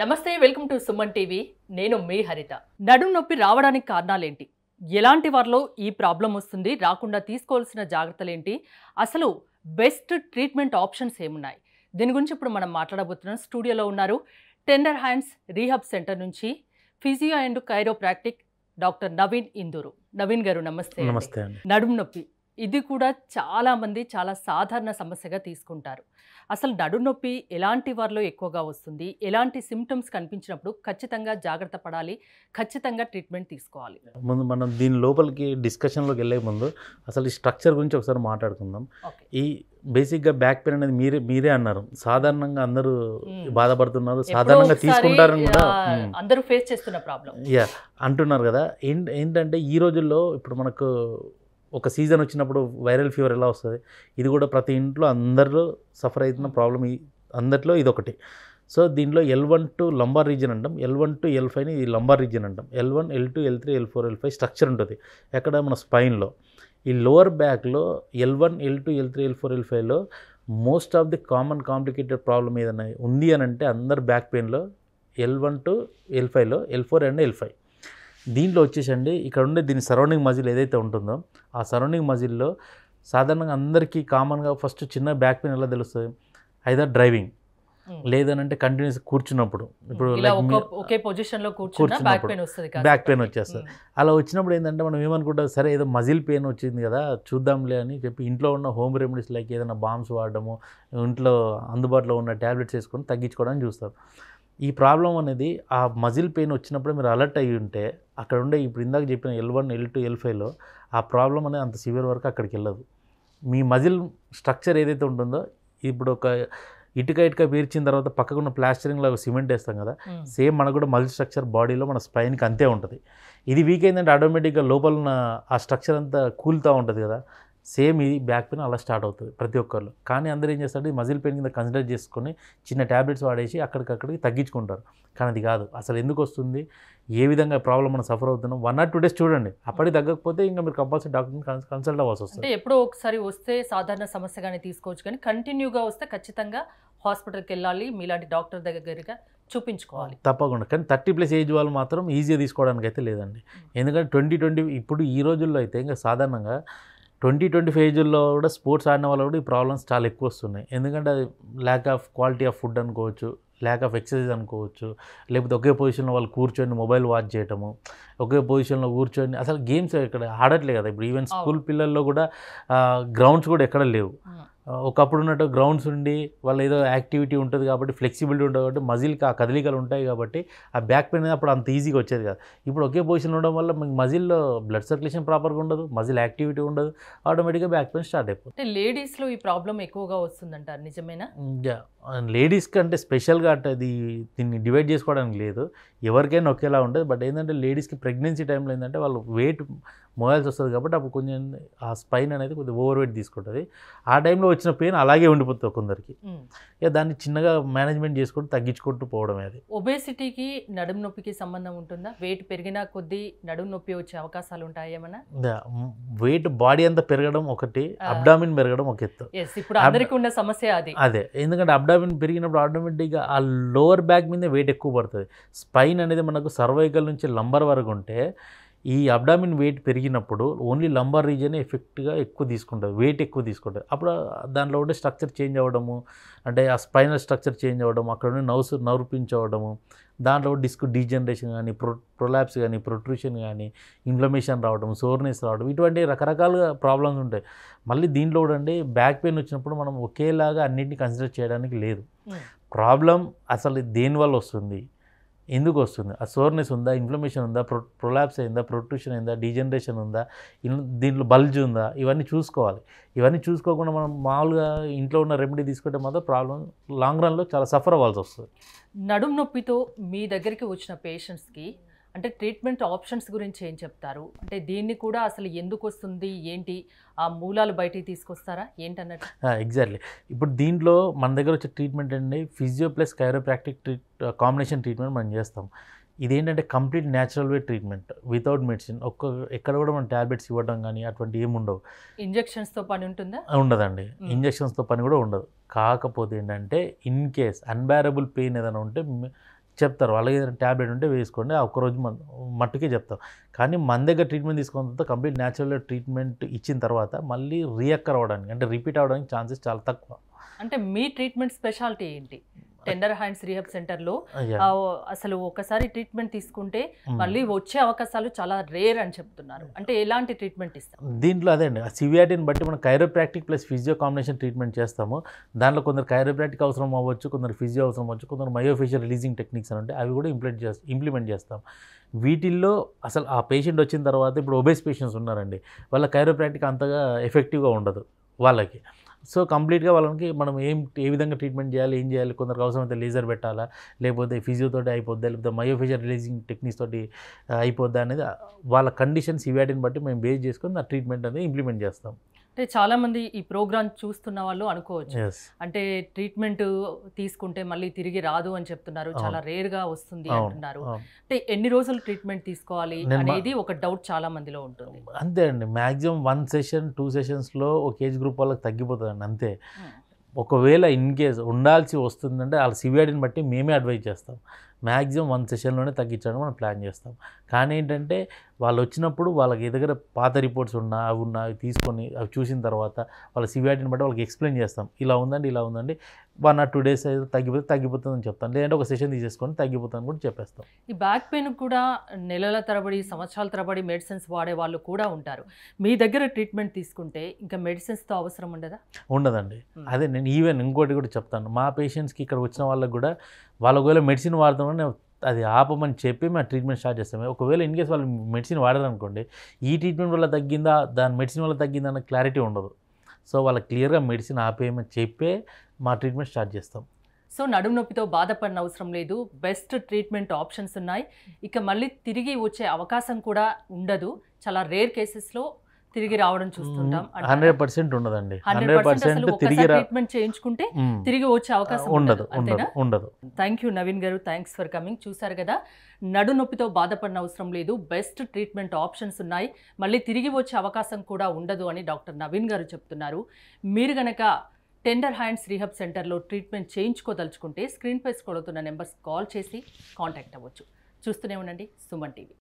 నమస్తే welcome to Suman TV నేను మీ హరిత నడుం నొప్పి రావడానికి కారణాలేంటి ఎలాంటి వారిలో ఈ ప్రాబ్లం వస్తుంది రాకుండా తీసుకోవాల్సిన జాగ్రత్తలేంటి అసలు బెస్ట్ ట్రీట్మెంట్ ఆప్షన్స్ ఏమున్నాయి దీని గురించి ఇప్పుడు మనం మాట్లాడబోతున్నాం స్టూడియోలో ఉన్నారు టెండర్ హ్యాండ్స్ రీహబ్ సెంటర్ నుంచి physio and chiropractic doctor Naveen Induru Naveen గారు నమస్తే నమస్తే నడుం నొప్పి ఇది కూడా చాలామంది చాలా సాధారణ సమస్యగా తీసుకుంటారు అసలు నడునొప్పి ఎలాంటి వారిలో ఎక్కువగా వస్తుంది ఎలాంటి సిమ్టమ్స్ కనిపించినప్పుడు ఖచ్చితంగా జాగ్రత్త పడాలి ఖచ్చితంగా ట్రీట్మెంట్ తీసుకోవాలి ముందు మనం దీని లోపలికి డిస్కషన్లోకి వెళ్ళే ముందు అసలు ఈ స్ట్రక్చర్ గురించి ఒకసారి మాట్లాడుకుందాం ఈ బేసిక్గా బ్యాక్ పెయిన్ అనేది మీరే మీరే అన్నారు సాధారణంగా అందరూ బాధపడుతున్నారు సాధారణంగా తీసుకుంటారని కూడా అందరూ ఫేస్ చేస్తున్న ప్రాబ్లం యా అంటున్నారు కదా ఏంటంటే ఈ రోజుల్లో ఇప్పుడు మనకు ఒక సీజన్ వచ్చినప్పుడు వైరల్ ఫీవర్ ఎలా వస్తుంది ఇది కూడా ప్రతి ఇంట్లో అందరిలో సఫర్ అవుతున్న hmm. ప్రాబ్లం అందరిలో ఇది ఒకటి సో దీనిలో L one to lumbar region అంటాం ఎల్ వన్ టు ఎల్ ఫైవ్ని ఇది లంబార్ రీజన్ అంటాం L one L two L three L four L five structure ఉంటుంది ఎక్కడ మన స్పైన్లో ఈ లోవర్ బ్యాక్లో L one L two L three L four L ఫైవ్లో most of the common complicated problem ఏదన్నా ఉంది అని అంటే అందరు బ్యాక్ పెయిన్లో ఎల్ వన్ టు ఎల్ ఫైవ్లో L four and L five దీంట్లో వచ్చేసండి ఇక్కడ ఉండే దీని సరౌండింగ్ మజిల్ ఏదైతే ఉంటుందో ఆ సరౌండింగ్ మజిల్లో సాధారణంగా అందరికీ కామన్గా ఫస్ట్ చిన్న బ్యాక్ పెయిన్ ఎలా తెలుస్తుంది అయితే డ్రైవింగ్ లేదనంటే కంటిన్యూస్ కూర్చున్నప్పుడు ఇప్పుడు ఒకే పొజిషన్లో కూర్చున్నప్పుడు బ్యాక్ పెయిన్ బ్యాక్ పెయిన్ వచ్చేస్తుంది అలా వచ్చినప్పుడు ఏంటంటే మనం ఏమనుకుంటాం సరే ఏదో మజిల్ పెయిన్ వచ్చింది కదా చూద్దాంలే అని చెప్పి ఇంట్లో ఉన్న హోమ్ రెమెడీస్ లైక్ ఏదైనా బాంబ్స్ వాడడము ఇంట్లో అందుబాటులో ఉన్న ట్యాబ్లెట్స్ వేసుకొని తగ్గించుకోవడానికి చూస్తారు ఈ ప్రాబ్లం అనేది ఆ మజిల్ పెయిన్ వచ్చినప్పుడు మీరు అలర్ట్ అయ్యి ఉంటే అక్కడ ఉండే ఇప్పుడు ఇందాక చెప్పిన L one L two L ఫైవ్లో ఆ ప్రాబ్లం అనేది అంత సివియర్ వరకు అక్కడికి వెళ్ళదు మీ మజిల్ స్ట్రక్చర్ ఏదైతే ఉంటుందో ఇప్పుడు ఒక ఇటుక ఇటుక పీర్చిన తర్వాత పక్కకున్న ప్లాస్టరింగ్ లాగా సిమెంట్ వేస్తాం కదా సేమ్ మనకు కూడా మజిల్ స్ట్రక్చర్ బాడీలో మన స్పైన్కి అంతే ఉంటుంది ఇది వీక్ అయిందంటే ఆటోమేటిక్గా లోపల ఉన్న ఆ స్ట్రక్చర్ అంతా కూల్తూ ఉంటుంది కదా సేమ్ ఈ బ్యాక్ పెయిన్ అలా స్టార్ట్ అవుతుంది ప్రతి ఒక్కరు కానీ అందరూ ఏం చేస్తారు మజిల్ పెయిన్ కింద కన్సిడర్ చేసుకొని చిన్న ట్యాబ్లెట్స్ వాడేసి అక్కడికక్కడికి తగ్గించుకుంటారు కానీ అది కాదు అసలు ఎందుకు వస్తుంది ఏ విధంగా ప్రాబ్లం మనం సఫర్ అవుతున్నాం వన్ ఆర్ టూ డేస్ చూడండి అప్పటికి తగ్గకపోతే ఇంకా మీరు కంపల్సరీ డాక్టర్ని కన్సల్ట్ అవ్వాల్సి వస్తుంది ఎప్పుడో ఒకసారి వస్తే సాధారణ సమస్యగానే తీసుకోవచ్చు కానీ కంటిన్యూగా వస్తే ఖచ్చితంగా హాస్పిటల్కి వెళ్ళాలి మీలాంటి డాక్టర్ దగ్గరగా చూపించుకోవాలి తప్పకుండా కానీ థర్టీ ప్లస్ ఏజ్ వాళ్ళు మాత్రం ఈజీగా తీసుకోవడానికి అయితే లేదండి ఎందుకంటే ట్వంటీ ట్వంటీ ఇప్పుడు ఈ రోజుల్లో అయితే ఇంకా సాధారణంగా ట్వంటీ ట్వంటీ ఫేజుల్లో కూడా స్పోర్ట్స్ ఆడిన వాళ్ళు కూడా ఈ ప్రాబ్లమ్స్ చాలా ఎక్కువ వస్తున్నాయి ఎందుకంటే అది lack of quality of food అనుకోవచ్చు ల్యాక్ ఆఫ్ ఎక్సర్సైజ్ అనుకోవచ్చు లేకపోతే ఒకే పొజిషన్లో వాళ్ళు కూర్చొని మొబైల్ వాచ్ చేయటము ఒకే పొజిషన్లో కూర్చొని అసలు గేమ్స్ ఇక్కడ ఆడట్లే కదా ఇప్పుడు ఈవెన్ స్కూల్ పిల్లల్లో కూడా గ్రౌండ్స్ కూడా ఎక్కడ లేవు ఒకప్పుడు ఉన్నట్టు గ్రౌండ్స్ ఉండి వాళ్ళ ఏదో యాక్టివిటీ ఉంటుంది కాబట్టి ఫ్లెక్సిబిలిటీ ఉంటుంది కాబట్టి మజిల్కి ఆ కదలికలు ఉంటాయి కాబట్టి ఆ బ్యాక్ పెయిన్ అప్పుడు అంత ఈజీగా వచ్చేది కాదు ఇప్పుడు ఒకే పొజిషన్ ఉండడం వల్ల మీకు మజిల్లో బ్లడ్ సర్క్యులేషన్ ప్రాపర్గా ఉండదు మజిల్ యాక్టివిటీ ఉండదు ఆటోమేటిక్గా బ్యాక్ పెయిన్ స్టార్ట్ అయిపోతుంది లేడీస్లో ఈ ప్రాబ్లం ఎక్కువగా వస్తుందంటారు నిజమేనా లేడీస్ కంటే స్పెషల్గా అంటే అది దీన్ని డివైడ్ చేసుకోవడానికి లేదు ఎవరికైనా ఒకేలా ఉండదు బట్ ఏంటంటే లేడీస్కి ప్రెగ్నెన్సీ టైంలో ఏంటంటే వాళ్ళు వెయిట్ మోయాల్సి వస్తుంది కాబట్టి అప్పుడు కొంచెం ఆ స్పైన్ అనేది కొద్దిగా ఓవర్ వెయిట్ తీసుకుంటుంది ఆ టైంలో వచ్చిన పెయిన్ అలాగే ఉండిపోతుంది కొందరికి ఇక దాన్ని చిన్నగా మేనేజ్మెంట్ చేసుకుంటూ తగ్గించుకుంటూ పోవడమే అది ఒబేసిటీకి నడుము నొప్పికి సంబంధం ఉంటుందా వెయిట్ పెరిగినా కొద్దీ నడుము నొప్పి వచ్చే అవకాశాలు ఉంటాయి ఏమన్నా వెయిట్ బాడీ అంతా పెరగడం ఒకటి అబ్డామిన్ పెరగడం ఒక ఎత్తు ఇప్పుడు అందరికీ ఉన్న సమస్య అది అదే ఎందుకంటే అబ్డామిన్ పెరిగినప్పుడు ఆటోమేటిక్గా ఆ లోవర్ బ్యాక్ మీద వెయిట్ ఎక్కువ పడుతుంది స్పైన్ అనేది మనకు సర్వైకల్ నుంచి లంబర్ వరకు ఉంటే ఈ అబ్డామిన్ వెయిట్ పెరిగినప్పుడు ఓన్లీ లంబార్ రీజన్ ఎఫెక్ట్గా ఎక్కువ తీసుకుంటుంది వెయిట్ ఎక్కువ తీసుకుంటుంది అప్పుడు దాంట్లో ఉండే స్ట్రక్చర్ చేంజ్ అవ్వడము అంటే ఆ స్పైనల్ స్ట్రక్చర్ చేంజ్ అవ్వడం అక్కడ ఉండే నవ్స్ నవ్వుపించవడము దాంట్లో డిస్క్ డీజనరేషన్ కానీ ప్రో ప్రొలాప్స్ కానీ ప్రొట్రూషన్ కానీ ఇన్ఫ్లమేషన్ రావడం సోర్నెస్ రావడం ఇటువంటి రకరకాలుగా ప్రాబ్లమ్స్ ఉంటాయి మళ్ళీ దీంట్లో కూడా బ్యాక్ పెయిన్ వచ్చినప్పుడు మనం ఒకేలాగా అన్నింటినీ కన్సిడర్ చేయడానికి లేదు ప్రాబ్లం hmm. అసలు దేనివల్ల వస్తుంది ఎందుకు వస్తుంది ఆ సోర్నెస్ ఉందా ఇన్ఫ్లమేషన్ ఉందా ప్రొ ప్రొలాప్స్ అయిందా ప్రొట్యూషన్ అయిందా డీజనరేషన్ ఉందా దీంట్లో బల్జ్ ఉందా ఇవన్నీ చూసుకోవాలి ఇవన్నీ చూసుకోకుండా మనం మామూలుగా ఇంట్లో ఉన్న రెమెడీ తీసుకుంటే మాత్రం ప్రాబ్లం లాంగ్ రన్లో చాలా సఫర్ అవ్వాల్సి వస్తుంది నడుము నొప్పితో మీ దగ్గరికి వచ్చిన పేషెంట్స్కి అంటే ట్రీట్మెంట్ ఆప్షన్స్ గురించి ఏం చెప్తారు అంటే దీన్ని కూడా అసలు ఎందుకు వస్తుంది ఏంటి ఆ మూలాలు బయటికి తీసుకొస్తారా ఏంటన్నట్టు ఎగ్జాక్ట్లీ ఇప్పుడు దీంట్లో మన దగ్గర వచ్చే ట్రీట్మెంట్ అండి physio plus chiropractic treat combination treatment మనం చేస్తాం ఇదేంటంటే complete natural way treatment without medicine ఒక్క ఎక్కడ కూడా మనం ట్యాబ్లెట్స్ ఇవ్వడం కానీ అటువంటి ఏమి ఉండవు ఇంజెక్షన్స్తో పని ఉంటుందా ఉండదండి ఇంజెక్షన్స్తో పని కూడా ఉండదు కాకపోతే ఏంటంటే ఇన్ కేస్ అన్బేరబుల్ పెయిన్ ఏదైనా ఉంటే చెప్తారు అలాగే ట్యాబ్లెట్ ఉంటే వేసుకోండి ఒక్కరోజు మట్టుకే చెప్తారు కానీ మన దగ్గర ట్రీట్మెంట్ తీసుకున్న తర్వాత కంప్లీట్ న్యాచురల్ ట్రీట్మెంట్ ఇచ్చిన తర్వాత మళ్ళీ రియక్కర్ అవ్వడానికి అంటే రిపీట్ అవ్వడానికి ఛాన్సెస్ చాలా తక్కువ అంటే మీ ట్రీట్మెంట్ స్పెషాలిటీ ఏంటి టెండర్ హ్యాండ్స్ రీహబ్ సెంటర్ లో ah, అసలు ఒకసారి ట్రీట్మెంట్ తీసుకుంటే hmm. మళ్ళీ వచ్చే అవకాశాలు చాలా రేర్ అని చెప్తున్నారు అంటే ఎలాంటి ట్రీట్మెంట్ ఇస్తాం దీంట్లో అదే అండి సివియారిటీని బట్టి మనం chiropractic plus physio combination treatment చేస్తాము దాంట్లో కొందరు కైరోప్రాక్టిక్ అవసరం అవ్వచ్చు కొందరు ఫిజియో అవసరం అవ్వచ్చు కొందరు మయోఫేషియల్ రిలీజింగ్ టెక్నిక్స్ అని ఉంటాయి అవి కూడా ఇంప్లిమెంట్ చేస్తాం ఇంప్లిమెంట్ చేస్తాం వీటిల్లో అసలు ఆ పేషెంట్ వచ్చిన తర్వాత ఇప్పుడు ఒబేస్ పేషెంట్స్ ఉన్నారండి వాళ్ళ కైరోప్రాక్టిక్ అంతగా ఎఫెక్టివ్గా ఉండదు వాళ్ళకి సో కంప్లీట్గా వాళ్ళకి మనం ఏం ఏ విధంగా ట్రీట్మెంట్ చేయాలి ఏం చేయాలి కొందరికి అవసరమైతే లేజర్ పెట్టాలా లేకపోతే ఫిజియోతోటి అయిపోద్దా లేకపోతే మయోఫిజర్ రిలీజింగ్ టెక్నిక్స్ తోటి అయిపోద్దా అనేది వాళ్ళ కండిషన్స్ ఇవాటిని బట్టి మేము బేస్ చేసుకొని ఆ ట్రీట్మెంట్ అనేది ఇంప్లిమెంట్ చేస్తాం అంటే చాలామంది ఈ ప్రోగ్రామ్ చూస్తున్న వాళ్ళు అనుకోవచ్చు అంటే ట్రీట్మెంట్ తీసుకుంటే మళ్ళీ తిరిగి రాదు అని చెప్తున్నారు చాలా రేర్గా వస్తుంది అంటున్నారు అంటే ఎన్ని రోజులు ట్రీట్మెంట్ తీసుకోవాలి అనేది ఒక డౌట్ చాలా మందిలో ఉంటుంది అంతే అండి మాక్సిమం వన్ సెషన్ టూ సెషన్స్లో ఒక ఏజ్ గ్రూప్ వాళ్ళకి తగ్గిపోతుందండి అంతే hmm. ఒకవేళ ఇన్ కేస్ ఉండాల్సి వస్తుందంటే వాళ్ళ సివిఆర్డీని బట్టి మేమే అడ్వైజ్ చేస్తాం మ్యాక్సిమం వన్ సెషన్లోనే తగ్గించడానికి మనం ప్లాన్ చేస్తాం కానీ ఏంటంటే వాళ్ళు వచ్చినప్పుడు వాళ్ళకి దగ్గర పాత రిపోర్ట్స్ ఉన్నా అవి ఉన్నా అవి తీసుకొని అవి చూసిన తర్వాత వాళ్ళ సివిఆర్టీని బట్టి వాళ్ళకి ఎక్స్ప్లెయిన్ చేస్తాం ఇలా ఉందండి ఇలా ఉందండి వన్ ఆర్ టూ డేస్ అయితే తగ్గిపోతే తగ్గిపోతుందని చెప్తాను లేదంటే ఒక సెషన్ తీసేసుకొని తగ్గిపోతుందని కూడా చెప్పేస్తాం ఈ బ్యాక్ పెయిన్ కూడా నెలల తరబడి సంవత్సరాల తరబడి మెడిసిన్స్ వాడే వాళ్ళు కూడా ఉంటారు మీ దగ్గర ట్రీట్మెంట్ తీసుకుంటే ఇంకా మెడిసిన్స్తో అవసరం ఉండదా ఉండదండి అదే నేను ఈవెన్ ఇంకోటి కూడా చెప్తాను మా పేషెంట్స్కి ఇక్కడ వచ్చిన వాళ్ళకి కూడా వాళ్ళ ఒకవేళ మెడిసిన్ నేను అది ఆపమని చెప్పి మేము ట్రీట్మెంట్ స్టార్ట్ చేస్తాం ఒకవేళ ఇన్ కేసు వాళ్ళు మెడిసిన్ వాడారనుకోండి ఈ ట్రీట్మెంట్ వల్ల తగ్గిందా దాని మెడిసిన్ వల్ల తగ్గిందా అన్న క్లారిటీ ఉండదు సో వాళ్ళ క్లియర్గా మెడిసిన్ ఆపేయమని చెప్పే మా ట్రీట్మెంట్ స్టార్ట్ చేస్తాం సో నడుము నొప్పితో బాధపడిన అవసరం లేదు బెస్ట్ ట్రీట్మెంట్ ఆప్షన్స్ ఉన్నాయి ఇక మళ్ళీ తిరిగి వచ్చే అవకాశం కూడా ఉండదు చాలా రేర్ కేసెస్లో తిరిగి రావడం చూస్తుంటాం హండ్రెడ్ పర్సెంట్ ఉండదండి హండ్రెడ్ పర్సెంట్ తిరిగి ట్రీట్మెంట్ చేయించుకుంటే తిరిగి వచ్చే అవకాశం ఉండదు ఉండదు థ్యాంక్ యూ నవీన్ గారు థ్యాంక్స్ ఫర్ కమింగ్ చూసారు కదా నడు నొప్పితో బాధపడిన అవసరం లేదు బెస్ట్ ట్రీట్మెంట్ ఆప్షన్స్ ఉన్నాయి మళ్ళీ తిరిగి వచ్చే అవకాశం కూడా ఉండదు అని డాక్టర్ నవీన్ గారు చెప్తున్నారు మీరు గనక టెండర్ హ్యాండ్స్ రీహబ్ సెంటర్లో ట్రీట్మెంట్ చేయించుకోదలుచుకుంటే స్క్రీన్పై కొడుతున్న నెంబర్స్ కాల్ చేసి కాంటాక్ట్ అవ్వచ్చు చూస్తూనే ఉండండి సుమన్ టీవీ